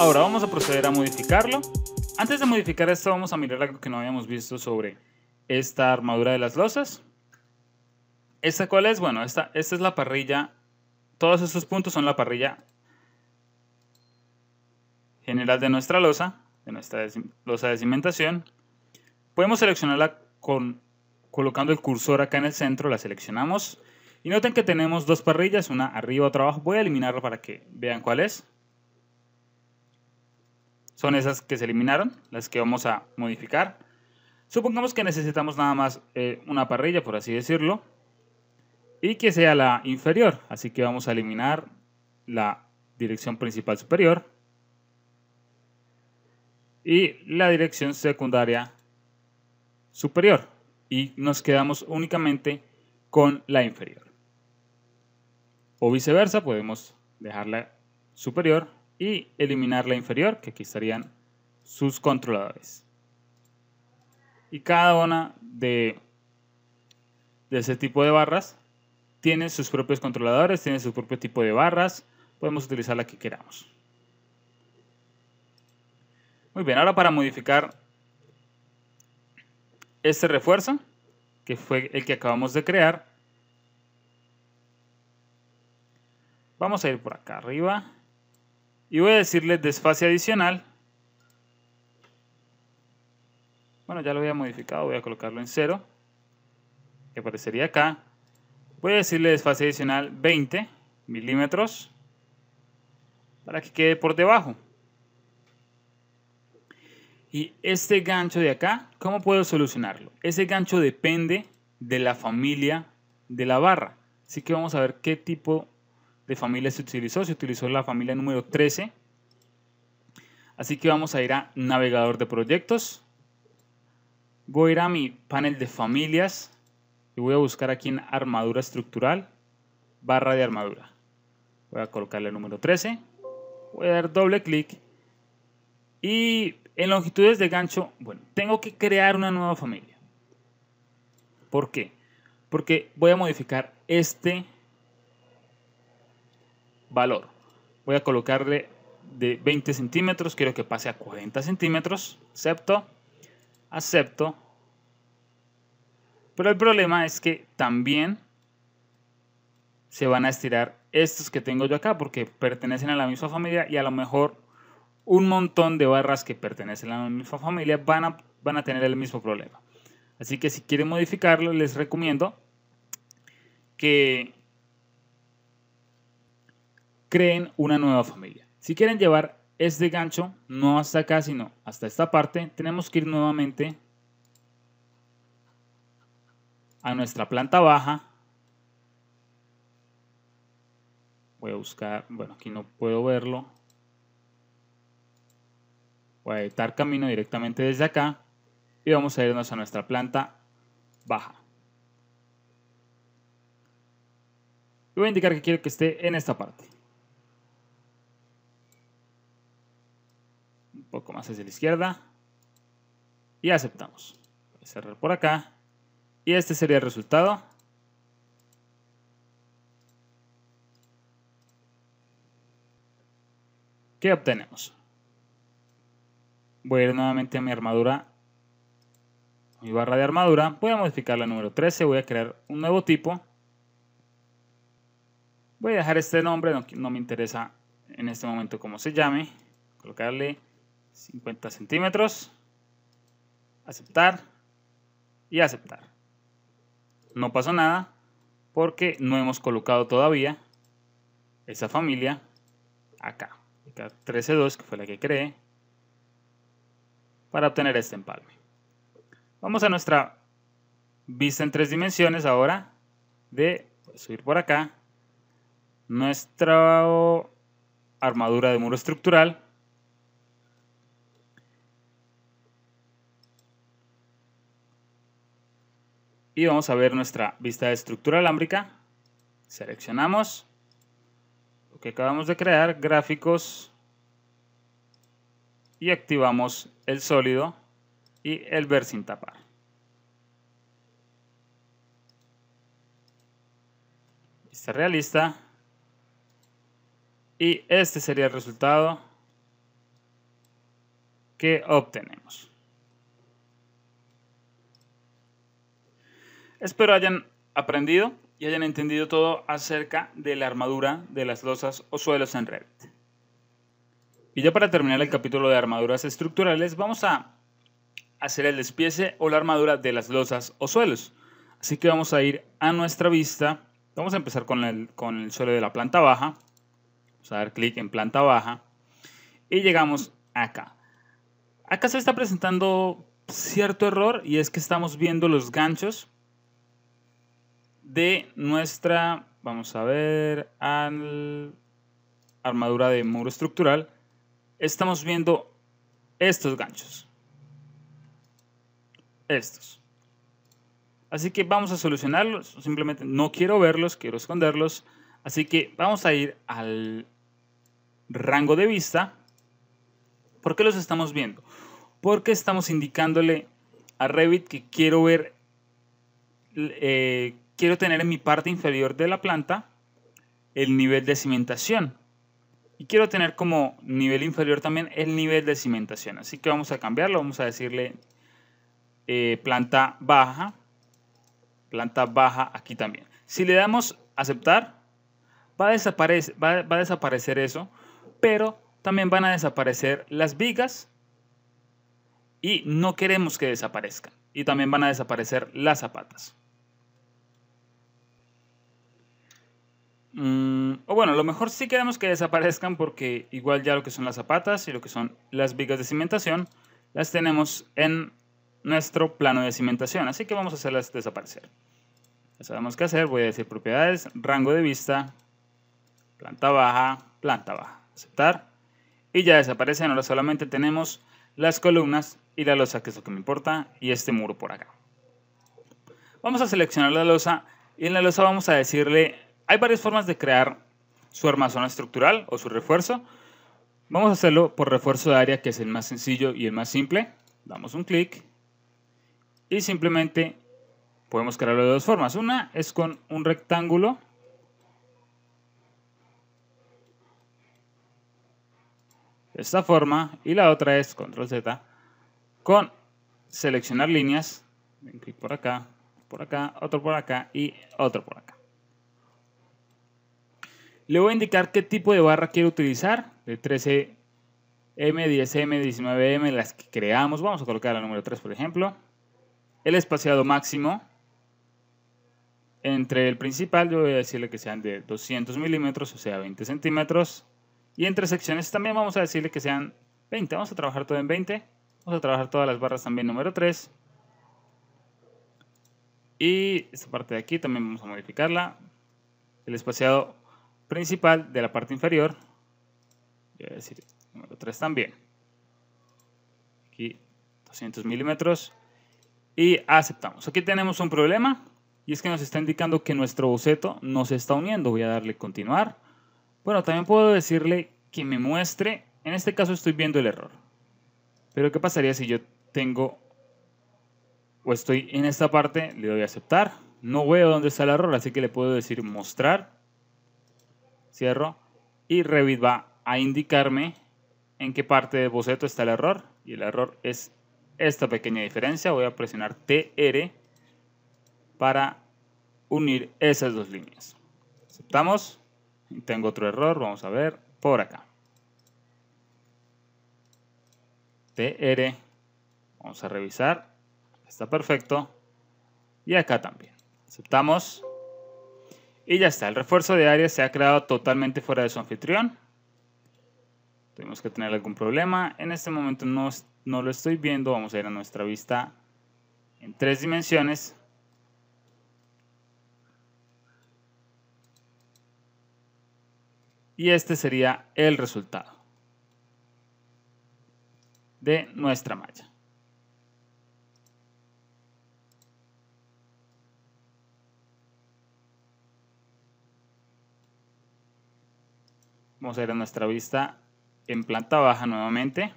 Ahora vamos a proceder a modificarlo. Antes de modificar esto vamos a mirar algo que no habíamos visto sobre esta armadura de las losas. ¿Esta cuál es? Bueno, esta, esta es la parrilla. Todos estos puntos son la parrilla general de nuestra losa, de nuestra losa de cimentación. Podemos seleccionarla con, colocando el cursor acá en el centro, la seleccionamos. Y noten que tenemos dos parrillas, una arriba, otra abajo. Voy a eliminarla para que vean cuál es son esas que se eliminaron, las que vamos a modificar. Supongamos que necesitamos nada más eh, una parrilla, por así decirlo, y que sea la inferior. Así que vamos a eliminar la dirección principal superior y la dirección secundaria superior. Y nos quedamos únicamente con la inferior. O viceversa, podemos dejarla superior y eliminar la inferior, que aquí estarían sus controladores. Y cada una de, de ese tipo de barras tiene sus propios controladores, tiene su propio tipo de barras, podemos utilizar la que queramos. Muy bien, ahora para modificar este refuerzo, que fue el que acabamos de crear, vamos a ir por acá arriba, y voy a decirle desfase adicional. Bueno, ya lo había modificado, voy a colocarlo en 0, que aparecería acá. Voy a decirle desfase adicional 20 milímetros para que quede por debajo. Y este gancho de acá, ¿cómo puedo solucionarlo? Ese gancho depende de la familia de la barra. Así que vamos a ver qué tipo de familia se utilizó? Se utilizó la familia número 13. Así que vamos a ir a navegador de proyectos. Voy a ir a mi panel de familias y voy a buscar aquí en armadura estructural, barra de armadura. Voy a colocarle el número 13. Voy a dar doble clic. Y en longitudes de gancho, bueno, tengo que crear una nueva familia. ¿Por qué? Porque voy a modificar este valor. Voy a colocarle de 20 centímetros, quiero que pase a 40 centímetros, acepto, acepto. Pero el problema es que también se van a estirar estos que tengo yo acá porque pertenecen a la misma familia y a lo mejor un montón de barras que pertenecen a la misma familia van a, van a tener el mismo problema. Así que si quieren modificarlo, les recomiendo que creen una nueva familia. Si quieren llevar este gancho, no hasta acá, sino hasta esta parte, tenemos que ir nuevamente a nuestra planta baja. Voy a buscar, bueno, aquí no puedo verlo. Voy a editar camino directamente desde acá y vamos a irnos a nuestra planta baja. voy a indicar que quiero que esté en esta parte. poco más hacia la izquierda. Y aceptamos. cerrar por acá. Y este sería el resultado. ¿Qué obtenemos? Voy a ir nuevamente a mi armadura, mi barra de armadura. Voy a modificar la número 13, voy a crear un nuevo tipo. Voy a dejar este nombre, no, no me interesa en este momento cómo se llame. Colocarle 50 centímetros, aceptar y aceptar. No pasó nada porque no hemos colocado todavía esa familia acá. 13.2 que fue la que creé para obtener este empalme. Vamos a nuestra vista en tres dimensiones ahora de subir por acá nuestra armadura de muro estructural y vamos a ver nuestra vista de estructura alámbrica. Seleccionamos lo que acabamos de crear, gráficos, y activamos el sólido y el ver sin tapar. Vista realista. Y este sería el resultado que obtenemos. Espero hayan aprendido y hayan entendido todo acerca de la armadura de las losas o suelos en Revit. Y ya para terminar el capítulo de armaduras estructurales, vamos a hacer el despiece o la armadura de las losas o suelos. Así que vamos a ir a nuestra vista. Vamos a empezar con el, con el suelo de la planta baja. Vamos a dar clic en planta baja. Y llegamos acá. Acá se está presentando cierto error y es que estamos viendo los ganchos de nuestra, vamos a ver, al armadura de muro estructural, estamos viendo estos ganchos. Estos. Así que vamos a solucionarlos. Simplemente no quiero verlos, quiero esconderlos. Así que vamos a ir al rango de vista. ¿Por qué los estamos viendo? Porque estamos indicándole a Revit que quiero ver eh, quiero tener en mi parte inferior de la planta el nivel de cimentación. Y quiero tener como nivel inferior también el nivel de cimentación. Así que vamos a cambiarlo, vamos a decirle eh, planta baja, planta baja aquí también. Si le damos aceptar, va a, desaparecer, va a desaparecer eso, pero también van a desaparecer las vigas y no queremos que desaparezcan. Y también van a desaparecer las zapatas. Mm, o bueno, lo mejor sí queremos que desaparezcan porque igual ya lo que son las zapatas y lo que son las vigas de cimentación las tenemos en nuestro plano de cimentación. Así que vamos a hacerlas desaparecer. Ya sabemos qué hacer. Voy a decir propiedades, rango de vista, planta baja, planta baja. Aceptar. Y ya desaparecen. Ahora solamente tenemos las columnas y la losa, que es lo que me importa, y este muro por acá. Vamos a seleccionar la losa y en la losa vamos a decirle hay varias formas de crear su armazón estructural o su refuerzo. Vamos a hacerlo por refuerzo de área, que es el más sencillo y el más simple. Damos un clic y simplemente podemos crearlo de dos formas. Una es con un rectángulo. De esta forma. Y la otra es, control Z, con seleccionar líneas. Un clic por acá, por acá, otro por acá y otro por acá. Le voy a indicar qué tipo de barra quiero utilizar, de 13M, 10M, 19M, las que creamos. Vamos a colocar la número 3, por ejemplo. El espaciado máximo entre el principal, yo voy a decirle que sean de 200 milímetros, o sea, 20 centímetros. Y entre secciones también vamos a decirle que sean 20. Vamos a trabajar todo en 20. Vamos a trabajar todas las barras también número 3. Y esta parte de aquí también vamos a modificarla. El espaciado principal de la parte inferior. Voy a decir número 3 también. Aquí 200 milímetros. Y aceptamos. Aquí tenemos un problema. Y es que nos está indicando que nuestro boceto no se está uniendo. Voy a darle continuar. Bueno, también puedo decirle que me muestre. En este caso estoy viendo el error. Pero ¿qué pasaría si yo tengo o estoy en esta parte? Le doy a aceptar. No veo dónde está el error, así que le puedo decir mostrar cierro y Revit va a indicarme en qué parte del boceto está el error y el error es esta pequeña diferencia. Voy a presionar TR para unir esas dos líneas. Aceptamos. Tengo otro error, vamos a ver por acá. TR, vamos a revisar, está perfecto. Y acá también. Aceptamos. Y ya está, el refuerzo de área se ha creado totalmente fuera de su anfitrión. Tenemos que tener algún problema. En este momento no, no lo estoy viendo. Vamos a ir a nuestra vista en tres dimensiones. Y este sería el resultado de nuestra malla. Vamos a ir a nuestra vista en planta baja nuevamente.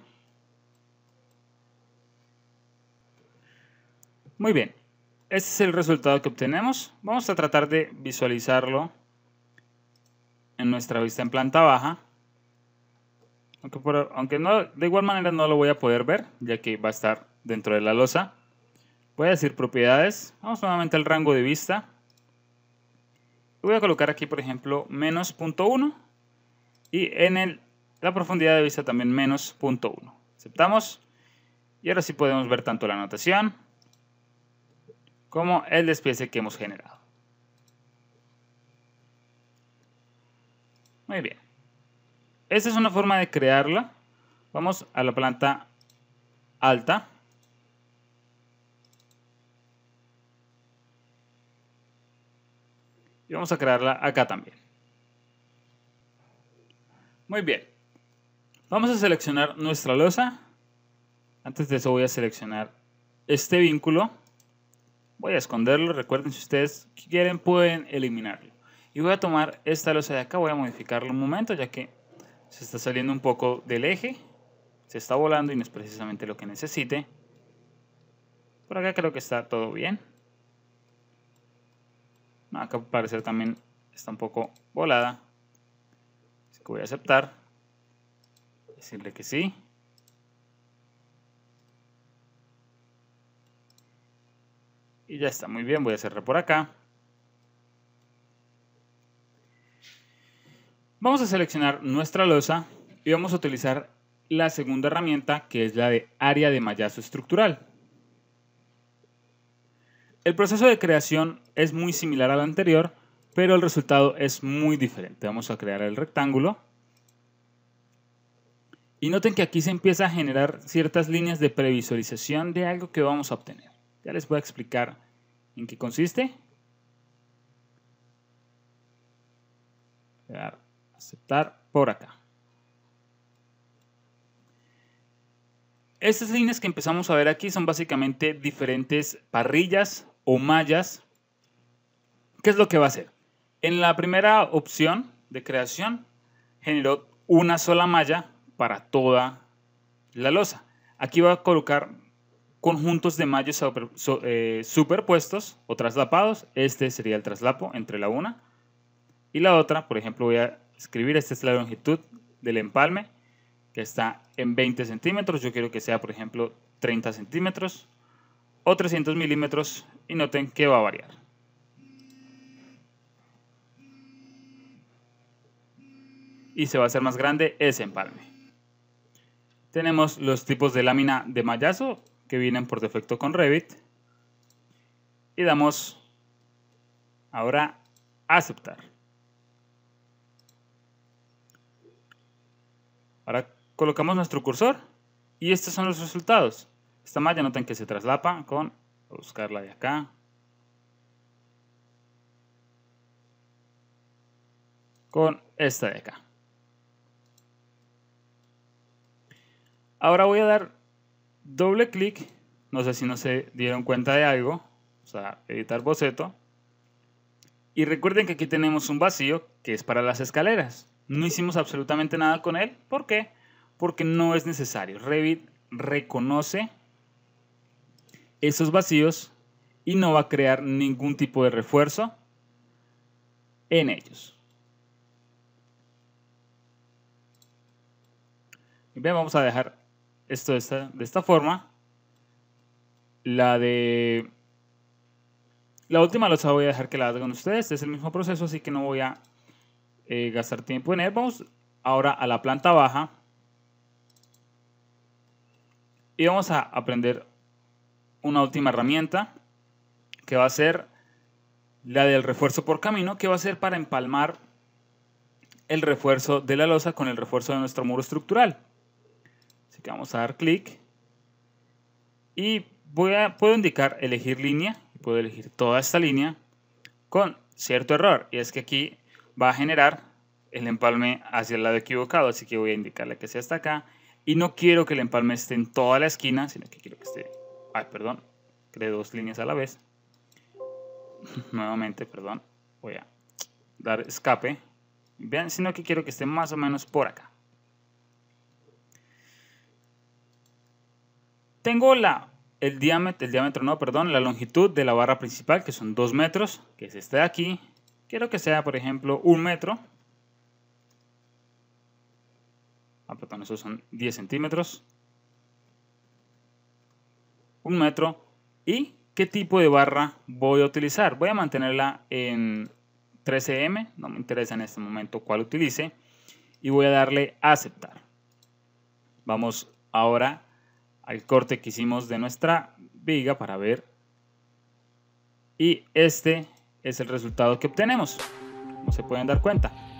Muy bien, este es el resultado que obtenemos. Vamos a tratar de visualizarlo en nuestra vista en planta baja. Aunque, aunque no, de igual manera no lo voy a poder ver, ya que va a estar dentro de la losa. Voy a decir propiedades. Vamos nuevamente al rango de vista. Voy a colocar aquí, por ejemplo, menos punto y en el, la profundidad de vista también menos 0.1. Aceptamos. Y ahora sí podemos ver tanto la anotación como el despiece que hemos generado. Muy bien. Esta es una forma de crearla. Vamos a la planta alta. Y vamos a crearla acá también. Muy bien. Vamos a seleccionar nuestra losa. Antes de eso voy a seleccionar este vínculo. Voy a esconderlo. Recuerden, si ustedes quieren, pueden eliminarlo. Y voy a tomar esta losa de acá. Voy a modificarlo un momento, ya que se está saliendo un poco del eje. Se está volando y no es precisamente lo que necesite. Por acá creo que está todo bien. Acá parece parecer también está un poco volada que voy a aceptar, decirle que sí. Y ya está, muy bien, voy a cerrar por acá. Vamos a seleccionar nuestra losa y vamos a utilizar la segunda herramienta que es la de área de mallazo estructural. El proceso de creación es muy similar al anterior, pero el resultado es muy diferente. Vamos a crear el rectángulo. Y noten que aquí se empieza a generar ciertas líneas de previsualización de algo que vamos a obtener. Ya les voy a explicar en qué consiste. aceptar por acá. Estas líneas que empezamos a ver aquí son básicamente diferentes parrillas o mallas. ¿Qué es lo que va a hacer? En la primera opción de creación, generó una sola malla para toda la losa. Aquí va a colocar conjuntos de mallas eh, superpuestos o traslapados. Este sería el traslapo entre la una y la otra. Por ejemplo, voy a escribir, esta es la longitud del empalme, que está en 20 centímetros. Yo quiero que sea, por ejemplo, 30 centímetros o 300 milímetros y noten que va a variar. y se va a hacer más grande ese empalme. Tenemos los tipos de lámina de mallazo que vienen por defecto con Revit. Y damos ahora aceptar. Ahora colocamos nuestro cursor y estos son los resultados. Esta malla notan que se traslapa con buscarla de acá. Con esta de acá. Ahora voy a dar doble clic, no sé si no se dieron cuenta de algo, o sea, editar boceto. Y recuerden que aquí tenemos un vacío que es para las escaleras. No hicimos absolutamente nada con él. ¿Por qué? Porque no es necesario. Revit reconoce esos vacíos y no va a crear ningún tipo de refuerzo en ellos. Bien, vamos a dejar esto de esta, de esta forma. La de... La última losa voy a dejar que la hagan ustedes. Es el mismo proceso, así que no voy a eh, gastar tiempo en él. Vamos ahora a la planta baja. Y vamos a aprender una última herramienta que va a ser la del refuerzo por camino, que va a ser para empalmar el refuerzo de la losa con el refuerzo de nuestro muro estructural vamos a dar clic. Y voy puedo indicar elegir línea. puedo elegir toda esta línea con cierto error. Y es que aquí va a generar el empalme hacia el lado equivocado. Así que voy a indicarle que sea hasta acá. Y no quiero que el empalme esté en toda la esquina, sino que quiero que esté... Ay, perdón. Creé dos líneas a la vez. Nuevamente, perdón. Voy a dar escape. Vean, sino que quiero que esté más o menos por acá. Tengo la, el, diámetro, el diámetro, no, perdón, la longitud de la barra principal, que son 2 metros, que es esta de aquí. Quiero que sea, por ejemplo, 1 metro. Ah, perdón, esos son 10 centímetros. 1 metro. ¿Y qué tipo de barra voy a utilizar? Voy a mantenerla en 13M, no me interesa en este momento cuál utilice. Y voy a darle a aceptar. Vamos ahora el corte que hicimos de nuestra viga para ver. Y este es el resultado que obtenemos, no se pueden dar cuenta.